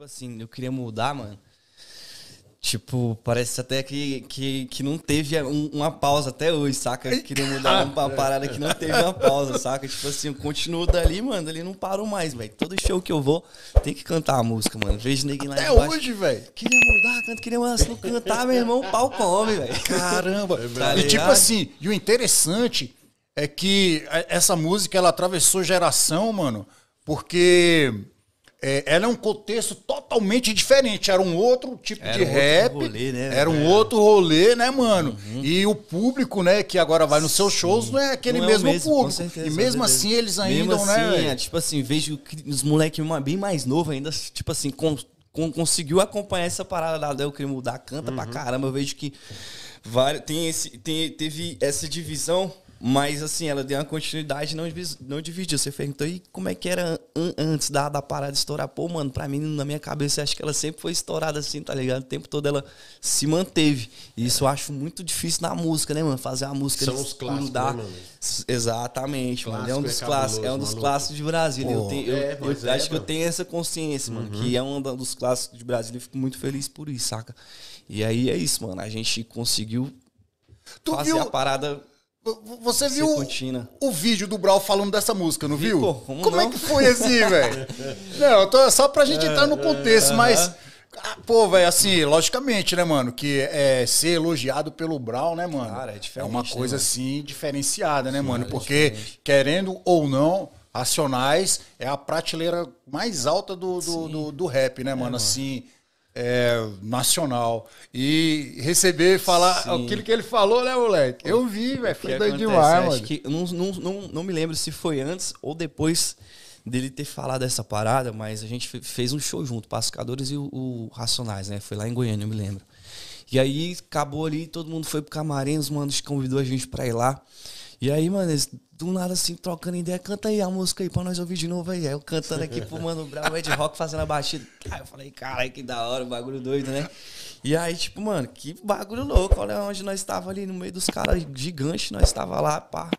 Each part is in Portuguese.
tipo assim, eu queria mudar, mano. Tipo, parece até que, que, que não teve um, uma pausa até hoje, saca? Eu queria mudar uma parada que não teve uma pausa, saca? Tipo assim, eu continuo dali, mano, ali não paro mais, velho. Todo show que eu vou, tem que cantar a música, mano. Vejo ninguém lá Até embaixo. hoje, velho. Queria mudar, canto, queria mudar. Se não cantar, meu irmão, o pau come, velho. Caramba. Tá e tipo assim, e o interessante é que essa música, ela atravessou geração, mano, porque é, era um contexto totalmente diferente. Era um outro tipo era de um rap. Rolê, né? Era um é. outro rolê, né, mano? Uhum. E o público, né, que agora vai nos seus shows, não é aquele não é mesmo, é mesmo, público. Certeza, e mesmo é assim eles ainda, né, assim, né? tipo assim, vejo os moleques bem mais novos ainda, tipo assim, com, com, conseguiu acompanhar essa parada da Del Crime mudar, canta uhum. pra caramba. Eu vejo que vale, tem esse, tem, teve essa divisão mas, assim, ela deu uma continuidade não, não dividiu. Você perguntou, e como é que era an antes da, da parada estourar? Pô, mano, pra mim, na minha cabeça, acho que ela sempre foi estourada assim, tá ligado? O tempo todo ela se manteve. E isso eu é. acho muito difícil na música, né, mano? Fazer a música São os clássicos, né, mano? Exatamente, mano. É um dos é clássicos, é um dos clássicos de Brasília. Pô, eu, tenho, eu, é, eu é, acho que eu tenho essa consciência, uhum. mano, que é um dos clássicos de Brasília. Eu fico muito feliz por isso, saca? E aí é isso, mano. A gente conseguiu tu fazer viu? a parada você viu o vídeo do Brau falando dessa música, não viu? como, como é não? é que foi assim, velho? não, tô, é só pra gente entrar no é, contexto, mas. Ah, pô, velho, assim, logicamente, né, mano? Que é, ser elogiado pelo Brau, né, mano? Cara, é diferente. É uma né, coisa, né, assim, diferenciada, né, Sim, mano? Porque, querendo ou não, Racionais é a prateleira mais alta do, do, do, do rap, né, é, mano? Assim é, nacional. E receber falar Sim. aquilo que ele falou, né, moleque? Eu vi, velho. Foi doido demais, mano. Que, não, não, não, me lembro se foi antes ou depois dele ter falado essa parada, mas a gente fez um show junto, Pacificadores e o, o Racionais, né? Foi lá em Goiânia, eu me lembro. E aí acabou ali, todo mundo foi pro camarim, os manos convidou a gente para ir lá. E aí, mano, eles do nada assim, trocando ideia, canta aí a música aí pra nós ouvir de novo aí. Aí eu cantando aqui pro Mano Brau, Ed Rock fazendo a batida. Aí eu falei, caralho, que da hora, bagulho doido, né? E aí, tipo, mano, que bagulho louco. Olha onde nós estava ali, no meio dos caras gigantes, nós estava lá, pá.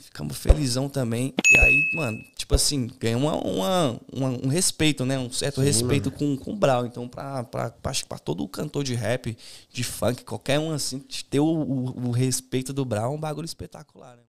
Ficamos felizão também. E aí, mano, tipo assim, ganhou uma, uma, uma, um respeito, né? Um certo Sim, respeito com, com o Brau. Então, pra, pra, pra, pra, todo cantor de rap, de funk, qualquer um assim, ter o, o, o respeito do Brau é um bagulho espetacular, né?